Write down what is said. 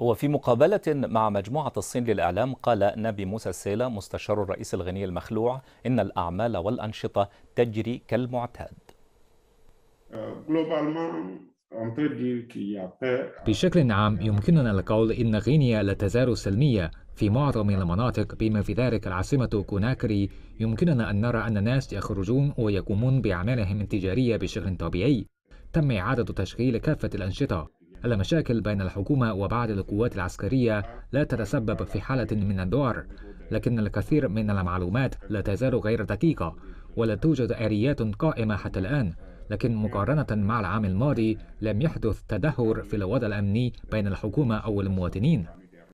وفي مقابلة مع مجموعة الصين للإعلام قال نبي موسى السيلة مستشار الرئيس الغني المخلوع إن الأعمال والأنشطة تجري كالمعتاد بشكل عام يمكننا القول إن غينيا لا تزال سلمية في معظم المناطق بما في ذلك العاصمة كوناكري يمكننا أن نرى أن الناس يخرجون ويقومون بأعمالهم التجارية بشكل طبيعي تم إعادة تشغيل كافة الأنشطة المشاكل بين الحكومة وبعض القوات العسكرية لا تتسبب في حالة من الدوار لكن الكثير من المعلومات لا تزال غير دقيقة، ولا توجد آليات قائمة حتى الآن، لكن مقارنة مع العام الماضي لم يحدث تدهور في الوضع الأمني بين الحكومة أو المواطنين.